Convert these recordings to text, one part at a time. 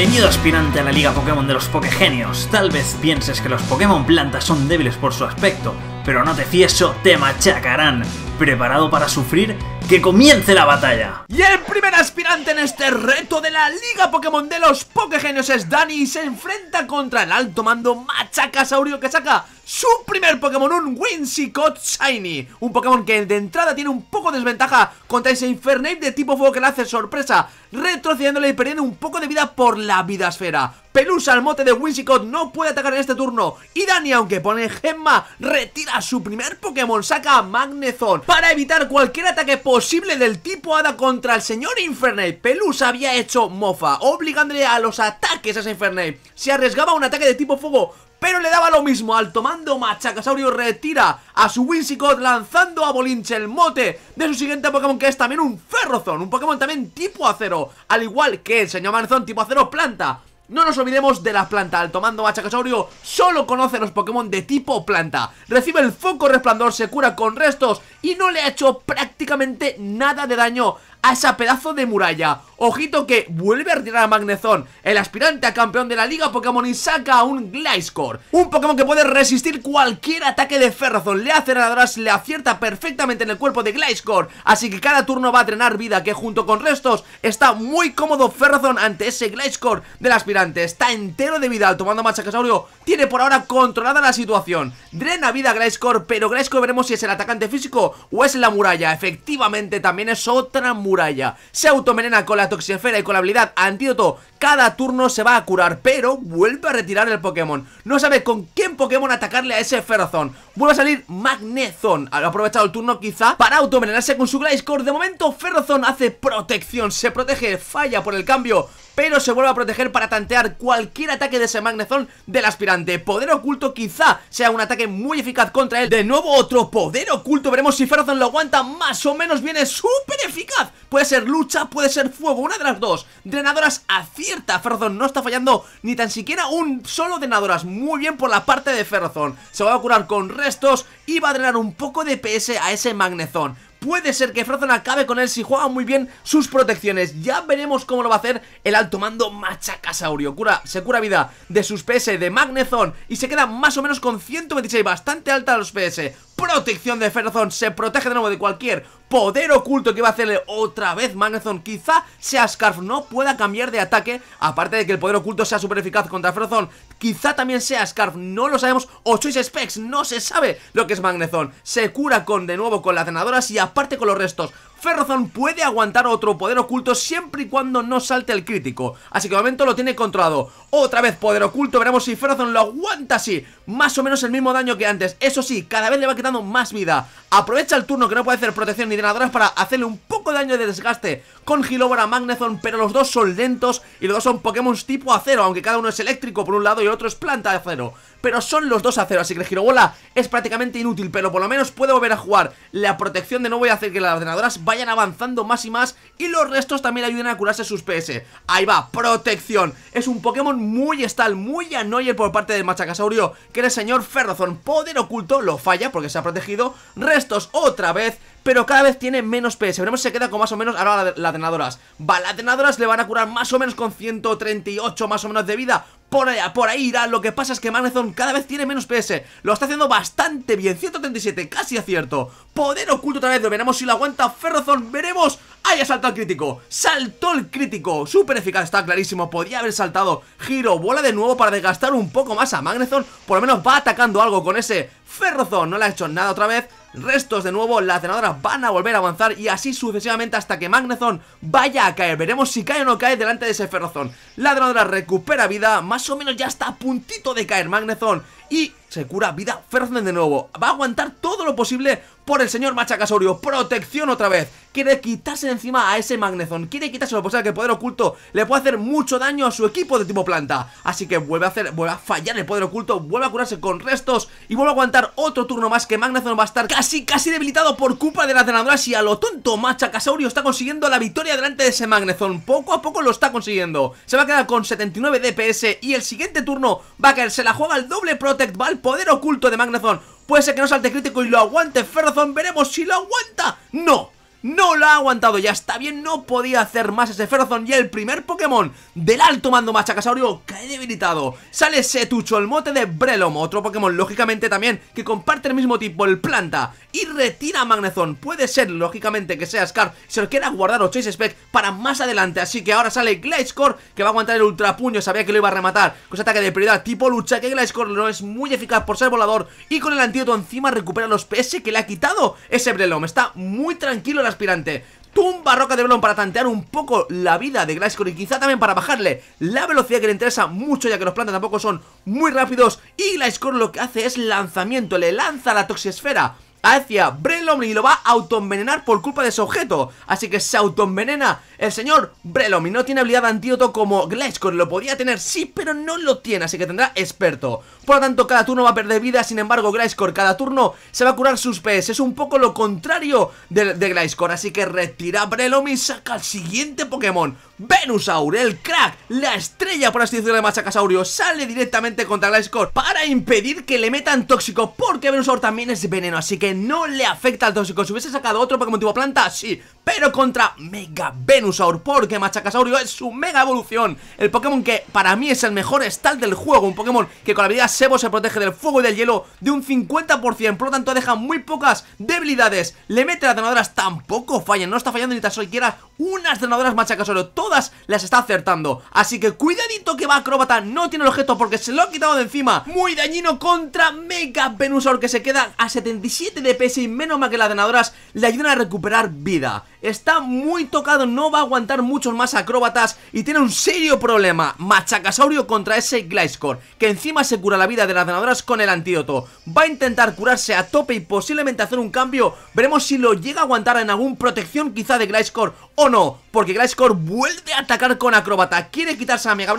Bienvenido aspirante a la Liga Pokémon de los Pokegenios. Tal vez pienses que los Pokémon plantas son débiles por su aspecto, pero no te fieso, te machacarán. ¿Preparado para sufrir? ¡Que comience la batalla! Y el primer aspirante en este reto de la Liga Pokémon de los Pokégenios es Dani y se enfrenta contra el alto mando Machacasaurio que saca su primer Pokémon, un Winsicott Shiny. Un Pokémon que de entrada tiene un poco de desventaja contra ese Infernape de tipo fuego que le hace sorpresa, retrocediéndole y perdiendo un poco de vida por la vida esfera. Pelusa el mote de Winsicott no puede atacar en este turno Y Dani, aunque pone gemma, retira su primer Pokémon, saca a Magnezone Para evitar cualquier ataque posible Posible del tipo Hada contra el señor Infernape. Pelusa había hecho mofa, obligándole a los ataques a ese Infernape. Se arriesgaba a un ataque de tipo fuego, pero le daba lo mismo al tomando Machacasaurio retira a su Winsicott lanzando a Bolinche el mote de su siguiente Pokémon que es también un Ferrozón, un Pokémon también tipo acero, al igual que el señor Manzón tipo acero planta. No nos olvidemos de la planta, al tomando machacosaurio solo conoce los Pokémon de tipo planta Recibe el foco resplandor, se cura con restos y no le ha hecho prácticamente nada de daño a esa pedazo de muralla Ojito que vuelve a retirar a Magnezón El aspirante a campeón de la Liga Pokémon y saca a un Gliscor Un Pokémon que puede resistir cualquier ataque de Ferrazón Le hace atrás, le acierta perfectamente en el cuerpo de Gliscor Así que cada turno va a drenar vida que junto con restos Está muy cómodo Ferrozón ante ese Gliscor del aspirante Está entero de vida tomando Machacasaurio Tiene por ahora controlada la situación Drena vida Gliscor pero Gliscor veremos si es el atacante físico o es la muralla Efectivamente también es otra muralla muralla. Se automenena con la toxifera y con la habilidad antídoto. Cada turno se va a curar, pero vuelve a retirar el Pokémon. No sabe con quién Pokémon atacarle a ese Ferrazón Vuelve a salir Magnezone Ha aprovechado el turno quizá para autovenenarse con su Gliscor De momento Ferrozón hace protección Se protege, falla por el cambio pero se vuelve a proteger para tantear cualquier ataque de ese magnezón del aspirante. Poder oculto quizá sea un ataque muy eficaz contra él. De nuevo otro poder oculto, veremos si Ferrozón lo aguanta más o menos viene súper eficaz. Puede ser lucha, puede ser fuego, una de las dos. Drenadoras acierta, Ferrozón no está fallando ni tan siquiera un solo drenadoras. Muy bien por la parte de Ferrozón. Se va a curar con estos iba a drenar un poco de PS a ese Magnezón. Puede ser que Frozone acabe con él si juega muy bien sus protecciones. Ya veremos cómo lo va a hacer el alto mando Machacasaurio. Cura, se cura vida de sus PS de Magnezón y se queda más o menos con 126, bastante alta los PS. Protección de Frozone, se protege de nuevo de cualquier poder oculto que va a hacerle otra vez Magnezón. Quizá sea Scarf, no pueda cambiar de ataque, aparte de que el poder oculto sea super eficaz contra Frozone. Quizá también sea Scarf, no lo sabemos O Choice Specs, no se sabe lo que es Magnezón Se cura con de nuevo con las cenadoras y aparte con los restos Ferrozón puede aguantar otro poder oculto siempre y cuando no salte el crítico. Así que de momento lo tiene controlado. Otra vez poder oculto, veremos si Ferrozón lo aguanta así. Más o menos el mismo daño que antes. Eso sí, cada vez le va quitando más vida. Aprovecha el turno que no puede hacer protección ni drenadoras para hacerle un poco de daño de desgaste con Gilobra Magnezone, pero los dos son lentos y los dos son Pokémon tipo acero, aunque cada uno es eléctrico por un lado y el otro es planta de acero. Pero son los dos acero, así que el Girobola es prácticamente inútil, pero por lo menos puede volver a jugar. La protección de no voy a hacer que las ordenadoras vayan avanzando más y más y los restos también ayudan a curarse sus PS. Ahí va, protección. Es un Pokémon muy estal, muy annoyer por parte del Machacasaurio, que el señor Ferrozón poder oculto lo falla porque se ha protegido. Restos otra vez, pero cada vez tiene menos PS. Veremos si se queda con más o menos ahora las la atenadoras. Va, las atenadoras le van a curar más o menos con 138 más o menos de vida por, allá, por ahí irá. Lo que pasa es que Magnezone cada vez tiene menos PS. Lo está haciendo bastante bien. 137, casi acierto. Poder oculto otra vez. Veremos si lo aguanta Ferrozón. Veremos. ¡Ahí ha saltado el crítico! ¡Saltó el crítico! Súper eficaz, está clarísimo. Podía haber saltado. Giro, bola de nuevo para desgastar un poco más a Magnezone. Por lo menos va atacando algo con ese Ferrozón. No le ha hecho nada otra vez restos de nuevo, las cenadoras van a volver a avanzar y así sucesivamente hasta que Magnezón vaya a caer. Veremos si cae o no cae delante de ese ferrozón. La drenadora recupera vida, más o menos ya está a puntito de caer Magnezón y se cura vida Ferrozón de nuevo. Va a aguantar todo lo posible por el señor Machacasaurio. Protección otra vez. Quiere quitarse encima a ese Magnezón. Quiere quitarse Lo posible que el poder oculto le puede hacer mucho daño a su equipo de tipo planta. Así que vuelve a hacer, vuelve a fallar el poder oculto, vuelve a curarse con restos y vuelve a aguantar otro turno más que Magnezón va a estar casi, casi debilitado por culpa de la drenadoras y a lo tonto Machacasaurio está consiguiendo la victoria delante de ese Magnezone, Poco a poco lo está consiguiendo. Se va a quedar con 79 DPS y el siguiente turno va a caer. Se la juega al doble Protect, va al poder oculto de Magnezone, Puede ser que no salte crítico y lo aguante Ferrozón. Veremos si lo aguanta. No, no lo ha aguantado, ya está bien, no podía hacer más ese Ferrozón y el primer Pokémon del alto mando Machacasaurio cae debilitado. Sale Setucho, el mote de Brelom, otro Pokémon lógicamente también que comparte el mismo tipo, el planta, y retira Magnezón. Puede ser lógicamente que sea Scar, se lo quiera guardar o Chase Spec para más adelante, así que ahora sale Gliscor que va a aguantar el Ultra Puño, sabía que lo iba a rematar, con ese ataque de prioridad tipo lucha que Gliscor no es muy eficaz por ser volador y con el antídoto encima recupera los PS que le ha quitado ese Brelom. Está muy tranquilo la aspirante Tumba roca de Blon para tantear un poco la vida de Gliscor y quizá también para bajarle la velocidad que le interesa mucho ya que los plantas tampoco son muy rápidos y Gliscor lo que hace es lanzamiento, le lanza la toxiesfera hacia Breloom y lo va a autoenvenenar por culpa de su objeto. Así que se autoenvenena el señor Y No tiene habilidad de antídoto como Gliscor Lo podría tener, sí, pero no lo tiene. Así que tendrá experto. Por lo tanto, cada turno va a perder vida. Sin embargo, Gliscor cada turno se va a curar sus PS. Es un poco lo contrario de, de Gliscor. Así que retira y Saca el siguiente Pokémon. Venusaur, el crack, la estrella, por así decirlo, de Machacasaurio, sale directamente contra Gliscor para impedir que le metan tóxico. Porque Venusaur también es veneno. Así que no le afecta al tóxico. Si hubiese sacado otro Pokémon tipo planta, sí. Pero contra Mega Venusaur, porque Machacasaurio es su mega evolución. El Pokémon que para mí es el mejor stall del juego. Un Pokémon que con la habilidad Sebo se protege del fuego y del hielo de un 50%. Por lo tanto, deja muy pocas debilidades. Le mete las ganadoras tampoco falla, No está fallando ni tan siquiera unas drenadoras Machacasaurio, todas las está acertando Así que cuidadito que va acróbata, no tiene el objeto porque se lo ha quitado de encima Muy dañino contra Mega Venusaur que se queda a 77 DPS y menos mal que las drenadoras le ayudan a recuperar vida Está muy tocado, no va a aguantar muchos más acróbatas y tiene un serio problema Machacasaurio contra ese Gliscor, que encima se cura la vida de las drenadoras con el antídoto Va a intentar curarse a tope y posiblemente hacer un cambio Veremos si lo llega a aguantar en algún protección quizá de Gliscor o no? Porque Gliscor vuelve a atacar con Acrobata, Quiere quitarse a Mega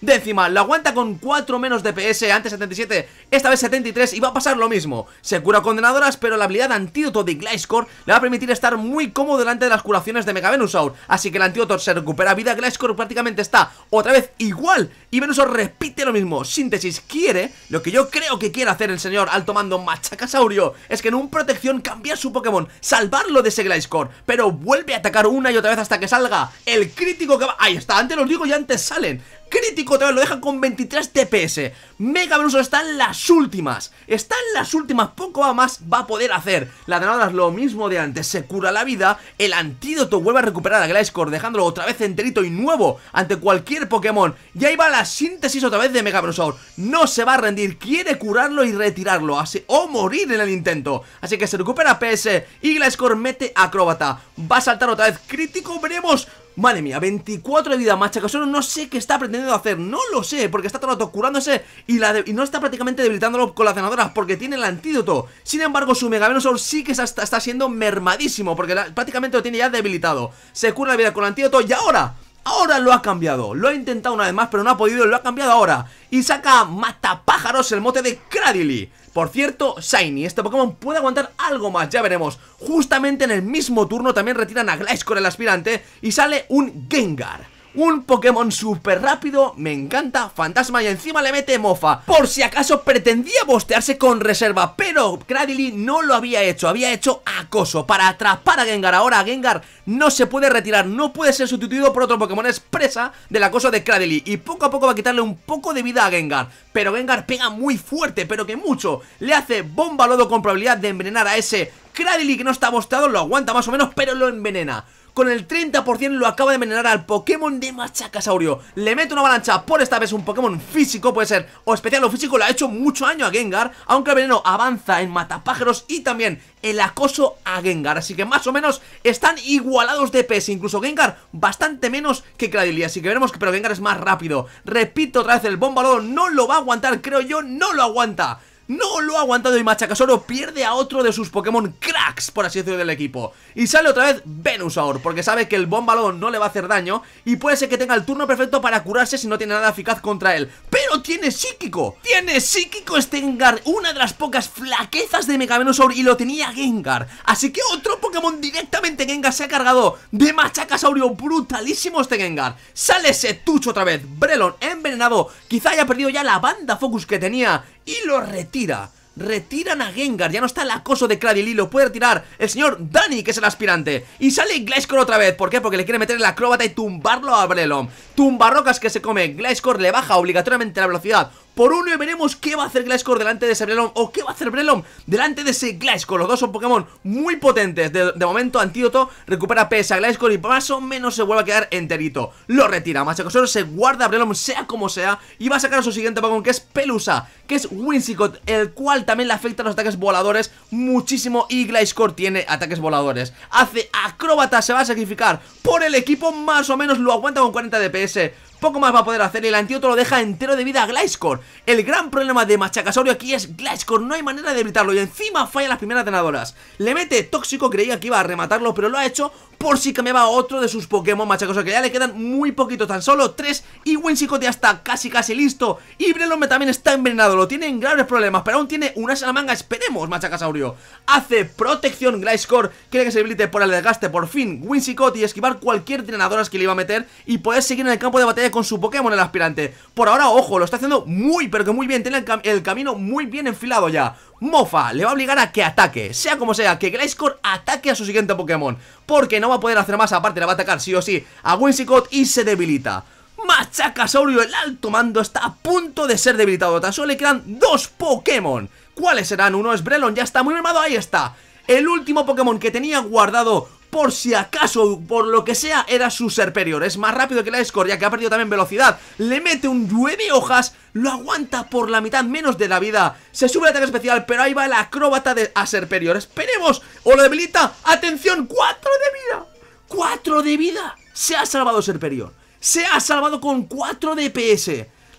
de encima Lo aguanta con 4 menos de PS Antes 77, esta vez 73 Y va a pasar lo mismo Se cura condenadoras Pero la habilidad antídoto de Gliscor Le va a permitir estar muy cómodo delante de las curaciones de Venusaur, Así que el antídoto se recupera vida Gliscor prácticamente está otra vez igual Y Venusaur repite lo mismo Síntesis quiere Lo que yo creo que quiere hacer el señor Alto mando Machacasaurio Es que en un protección cambiar su Pokémon Salvarlo de ese Gliscor Pero vuelve a atacar una y otra vez hasta que salga el crítico que va... Ahí está, antes los digo y antes salen crítico otra vez lo deja con 23 TPS. Mega Venusaur está en las últimas, está en las últimas, poco a más va a poder hacer. La es lo mismo de antes, se cura la vida, el antídoto vuelve a recuperar a Gliscor, dejándolo otra vez enterito y nuevo ante cualquier Pokémon. Y ahí va la síntesis otra vez de Mega Venusaur. No se va a rendir, quiere curarlo y retirarlo, o morir en el intento. Así que se recupera PS y Gliscor mete acróbata. Va a saltar otra vez crítico, veremos Madre mía, 24 de vida más, Solo no sé qué está pretendiendo hacer, no lo sé, porque está todo el curándose y, no está prácticamente debilitándolo con las cenadoras porque tiene el antídoto. Sin embargo, su Mega Venusaur sí que está, está siendo mermadísimo porque prácticamente lo tiene ya debilitado. Se cura la vida con el antídoto y ahora... Ahora lo ha cambiado, lo ha intentado una vez más pero no ha podido, lo ha cambiado ahora Y saca Matapájaros el mote de Cradily por cierto, Shiny, este Pokémon puede aguantar algo más, ya veremos Justamente en el mismo turno también retiran a Gliscor el aspirante y sale un Gengar un Pokémon súper rápido, me encanta, fantasma y encima le mete mofa. Por si acaso pretendía bostearse con reserva, pero Cradily no lo había hecho, había hecho acoso para atrapar a Gengar. Ahora Gengar no se puede retirar, no puede ser sustituido por otro Pokémon, es presa del acoso de Cradily y poco a poco va a quitarle un poco de vida a Gengar. Pero Gengar pega muy fuerte, pero que mucho. Le hace bomba lodo con probabilidad de envenenar a ese Cradily que no está mostrado lo aguanta más o menos, pero lo envenena con el 30% lo acaba de envenenar al Pokémon de Machacasaurio. Le meto una avalancha por esta vez un Pokémon físico, puede ser, o especial o físico, le ha hecho mucho daño a Gengar, aunque el veneno avanza en matapájaros y también el acoso a Gengar. Así que más o menos están igualados de peso, incluso Gengar bastante menos que Cradily, así que veremos que pero Gengar es más rápido. Repito otra vez, el bombardeo no lo va a aguantar, creo yo, no lo aguanta no lo ha aguantado y Machacasoro pierde a otro de sus Pokémon cracks, por así decirlo, del equipo. Y sale otra vez Venusaur, porque sabe que el Bombalón no le va a hacer daño y puede ser que tenga el turno perfecto para curarse si no tiene nada eficaz contra él. ¡Pero tiene psíquico! ¡Tiene psíquico Stengar! Una de las pocas flaquezas de Mega Venusaur y lo tenía Gengar. Así que otro Pokémon directamente Gengar se ha cargado de Saurio brutalísimo este Gengar. Sale ese tucho otra vez, Brelon envenenado, quizá haya perdido ya la banda Focus que tenía y lo retira. Retiran a Gengar, ya no está el acoso de Cradily, lo puede retirar el señor Danny que es el aspirante. Y sale Gliscor otra vez, ¿por qué? Porque le quiere meter el acróbata y tumbarlo a Tumba Tumbarrocas que se come, Gliscor le baja obligatoriamente la velocidad por uno y veremos qué va a hacer Gliscor delante de ese Brelom o qué va a hacer Brelom delante de ese Gliscor. Los dos son Pokémon muy potentes. De, momento, Antídoto recupera PS a Gliscor y más o menos se vuelve a quedar enterito. Lo retira. Machacosor se guarda a Brelom sea como sea y va a sacar a su siguiente Pokémon que es Pelusa, que es Winsicott, el cual también le afecta los ataques voladores muchísimo y Gliscor tiene ataques voladores. Hace acróbata, se va a sacrificar por el equipo, más o menos lo aguanta con 40 DPS. Poco más va a poder hacer y el antídoto lo deja entero de vida a Gliscor. El gran problema de Machacasaurio aquí es Gliscor, no hay manera de evitarlo y encima falla las primeras tenadoras. Le mete tóxico, creía que iba a rematarlo, pero lo ha hecho por si cambiaba otro de sus Pokémon Machacasaurio, que ya le quedan muy poquitos tan solo tres. Y Winsicott ya está casi casi listo. Y Brelome también está envenenado, lo tiene en graves problemas, pero aún tiene una salamanga, esperemos Machacasaurio. Hace protección Gliscor, quiere que se habilite por el desgaste por fin Winsicott y esquivar cualquier entrenadoras que le iba a meter y poder seguir en el campo de batalla eh, con su Pokémon el aspirante Por ahora, ojo, lo está haciendo muy, pero que muy bien Tiene el, camino muy bien enfilado ya Mofa le va a obligar a que ataque Sea como sea, que Gliscor ataque a su siguiente Pokémon Porque no va a poder hacer más Aparte le va a atacar sí o sí a Winsicott y se debilita Machacasaurio, el alto mando, está a punto de ser debilitado Tan solo le quedan dos Pokémon ¿Cuáles serán? Uno es Brelon, ya está muy armado, ahí está el último Pokémon que tenía guardado por si acaso, por lo que sea, era su superior. Es más rápido que la escoria, que ha perdido también velocidad. Le mete un de hojas, lo aguanta por la mitad menos de la vida. Se sube el ataque especial, pero ahí va el acróbata de superior. Esperemos, o lo debilita. ¡Atención! cuatro de vida! cuatro de vida! Se ha salvado superior. Se ha salvado con 4 DPS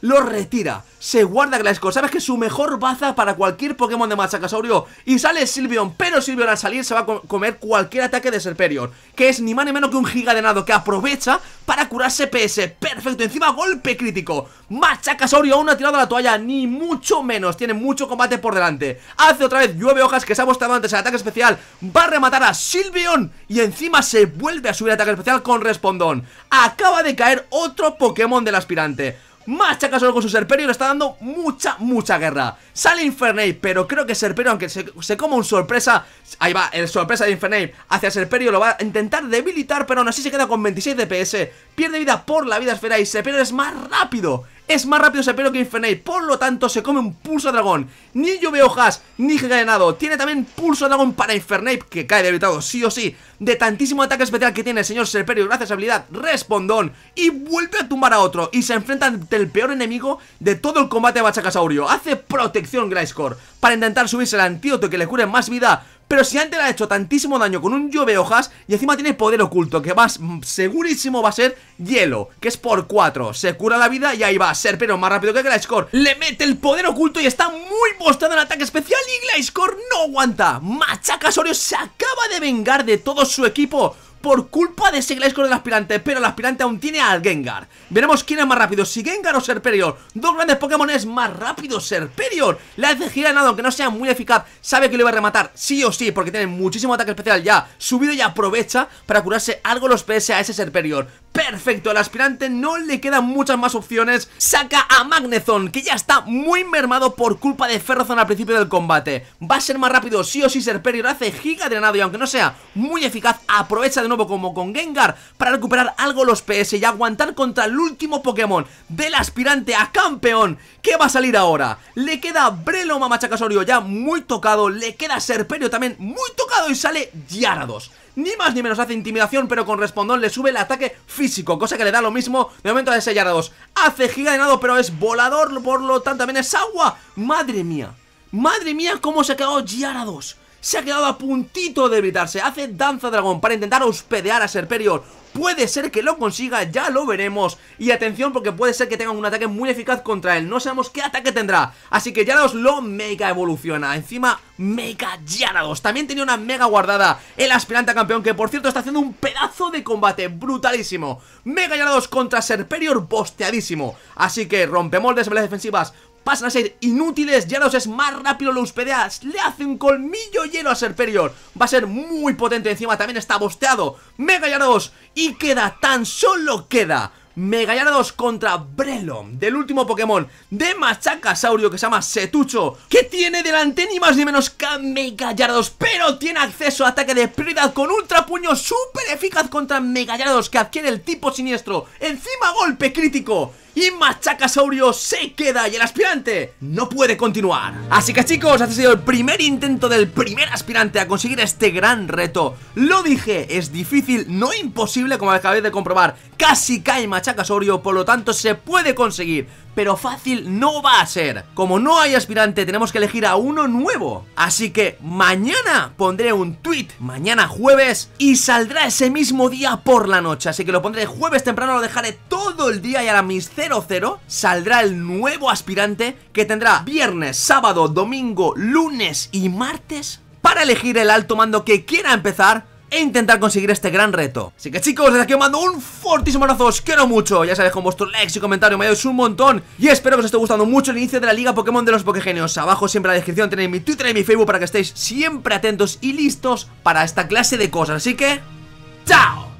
lo retira. Se guarda Glaiscor. Sabes que es su mejor baza para cualquier Pokémon de Machacasaurio. Y sale Silvion. Pero Silvion al salir se va a comer cualquier ataque de Serperior. Que es ni más ni menos que un giga de nado que aprovecha para curarse PS. Perfecto. Encima golpe crítico. Machacasaurio aún ha tirado la toalla. Ni mucho menos. Tiene mucho combate por delante. Hace otra vez llueve hojas que se ha mostrado antes el ataque especial. Va a rematar a Silvion. Y encima se vuelve a subir ataque especial con Respondón. Acaba de caer otro Pokémon del aspirante. Macha solo con su Serperio y le está dando mucha, mucha guerra Sale Infernape, pero creo que Serperio, aunque se, se coma un sorpresa Ahí va, el sorpresa de Infernape hacia Serperio Lo va a intentar debilitar, pero aún así se queda con 26 DPS Pierde vida por la vida esfera y Serperio es más rápido es más rápido Serperio que Infernape, por lo tanto se come un pulso dragón. Ni veo hojas, ni ganado. Tiene también pulso dragón para Infernape, que cae debilitado sí o sí, de tantísimo ataque especial que tiene el señor Serperio gracias a habilidad Respondón. Y vuelve a tumbar a otro y se enfrenta ante el peor enemigo de todo el combate de Bachacasaurio. Hace protección Grayscore para intentar subirse al antídoto que le cure más vida pero si antes le ha hecho tantísimo daño con un lluvia hojas y encima tiene poder oculto, que más mm, segurísimo va a ser hielo, que es por 4. Se cura la vida y ahí va, a ser pero más rápido que Gliscor. Le mete el poder oculto y está muy mostrado en ataque especial y Gliscor no aguanta. Machaca se acaba de vengar de todo su equipo por culpa de ese con el aspirante Pero el aspirante aún tiene al Gengar Veremos quién es más rápido, si Gengar o Serperior Dos grandes Pokémon es más rápido Serperior La de Giranado, aunque no sea muy eficaz Sabe que lo iba a rematar sí o sí Porque tiene muchísimo ataque especial ya subido y aprovecha Para curarse algo los PS a ese Serperior Perfecto, al aspirante no le quedan muchas más opciones Saca a Magneton que ya está muy mermado por culpa de Ferrozón al principio del combate Va a ser más rápido sí o sí Serperio, hace giga drenado y aunque no sea muy eficaz Aprovecha de nuevo como con Gengar para recuperar algo los PS y aguantar contra el último Pokémon Del aspirante a campeón, que va a salir ahora Le queda Breloma Machacasorio ya muy tocado, le queda Serperio también muy tocado y sale Yarados ni más ni menos hace intimidación, pero con respondón le sube el ataque físico, cosa que le da lo mismo de momento a ese Yara 2. Hace giga de nado, pero es volador, por lo tanto también es agua. Madre mía, madre mía, cómo se ha quedado Yara se ha quedado a puntito de evitarse. Hace danza dragón para intentar hospedear a Serperior. Puede ser que lo consiga, ya lo veremos Y atención porque puede ser que tenga un ataque muy eficaz contra él No sabemos qué ataque tendrá Así que Yarados lo mega evoluciona Encima, mega Yarados También tenía una mega guardada El aspirante campeón que por cierto está haciendo un pedazo de combate Brutalísimo Mega Yarados contra Serperior bosteadísimo Así que rompemos las defensivas pasan a ser inútiles, los es más rápido, los peleas, le hace un colmillo lleno a Serperior, va a ser muy potente encima, también está bosteado, Mega Yarados y queda, tan solo queda... Mega Gyarados contra Brelom Del último Pokémon de Machacasaurio Que se llama Setucho Que tiene delante ni más ni menos que Mega Gyarados Pero tiene acceso a ataque de prioridad Con Ultra Puño súper eficaz contra Mega Gyarados Que adquiere el tipo siniestro Encima golpe crítico y Machacasaurio se queda y el aspirante no puede continuar. Así que chicos, este ha sido el primer intento del primer aspirante a conseguir este gran reto. Lo dije, es difícil, no imposible como acabéis de comprobar. Casi cae Machacasaurio, por lo tanto se puede conseguir pero fácil no va a ser. Como no hay aspirante, tenemos que elegir a uno nuevo. Así que mañana pondré un tweet, mañana jueves, y saldrá ese mismo día por la noche. Así que lo pondré jueves temprano, lo dejaré todo el día y a las mis 00 saldrá el nuevo aspirante que tendrá viernes, sábado, domingo, lunes y martes para elegir el alto mando que quiera empezar e intentar conseguir este gran reto. Así que chicos, desde aquí os mando un fortísimo abrazo, os quiero mucho, ya sabéis con vuestros likes y comentarios me ayudáis un montón y espero que os esté gustando mucho el inicio de la Liga Pokémon de los Pokégenios Abajo siempre en la descripción tenéis mi Twitter y mi Facebook para que estéis siempre atentos y listos para esta clase de cosas. Así que, ¡chao!